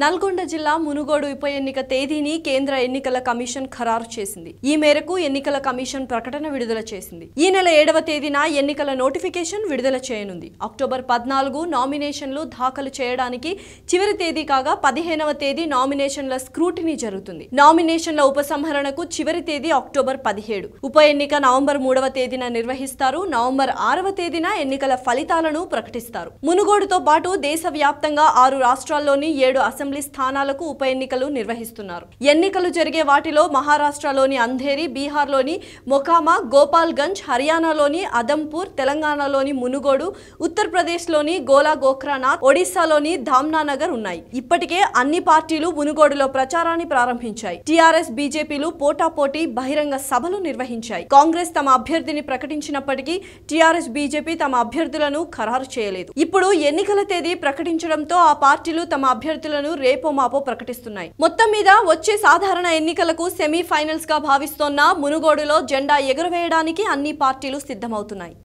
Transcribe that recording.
నల్గొండ జిల్లా మునుగోడు ఉప ఎన్నిక తేదీని కేంద్ర ఎన్నికల కమిషన్ ఖరారు చేసింది ఈ మేరకు ఎన్నికల కమిషన్ ప్రకటన విడుదల చేసింది ఈ నెల ఏడవ తేదీన ఎన్నికల నోటిఫికేషన్ విడుదల చేయనుంది అక్టోబర్ పద్నాలుగు నామినేషన్లు దాఖలు చేయడానికి చివరి తేదీ కాగా పదిహేనవ తేదీ నామినేషన్ల స్క్రూటినీ జరుగుతుంది నామినేషన్ల ఉపసంహరణకు చివరి తేదీ అక్టోబర్ పదిహేడు ఉప ఎన్నిక నవంబర్ మూడవ తేదీన నిర్వహిస్తారు నవంబర్ ఆరవ తేదీన ఎన్నికల ఫలితాలను ప్రకటిస్తారు మునుగోడుతో పాటు దేశవ్యాప్తంగా ఆరు రాష్ట్రాల్లోని ఏడు అసెంబ్లీ అసెంబ్లీ స్థానాలకు ఉప ఎన్నికలు నిర్వహిస్తున్నారు ఎన్నికలు జరిగే వాటిలో మహారాష్ట్రలోని అంధేరి బీహార్లోని మొకామా గంజ్ హర్యానాలోని అదంపూర్ తెలంగాణలోని మునుగోడు ఉత్తరప్రదేశ్లోని గోలా గోఖ్రానాథ్ ఒడిశాలోని ధామ్నానగర్ ఉన్నాయి ఇప్పటికే అన్ని పార్టీలు మునుగోడులో ప్రచారాన్ని ప్రారంభించాయి టీఆర్ఎస్ బీజేపీలు పోటాపోటీ బహిరంగ సభలు నిర్వహించాయి కాంగ్రెస్ తమ అభ్యర్థిని ప్రకటించినప్పటికీ టీఆర్ఎస్ బీజేపీ తమ అభ్యర్థులను ఖరారు చేయలేదు ఇప్పుడు ఎన్నికల తేదీ ప్రకటించడంతో ఆ పార్టీలు తమ అభ్యర్థులను రేపో మాపో ప్రకటిస్తున్నాయి మొత్తం మీద వచ్చే సాధారణ ఎన్నికలకు సెమీఫైనల్స్ గా భావిస్తోన్న మునుగోడులో జెండా ఎగురవేయడానికి అన్ని పార్టీలు సిద్ధమవుతున్నాయి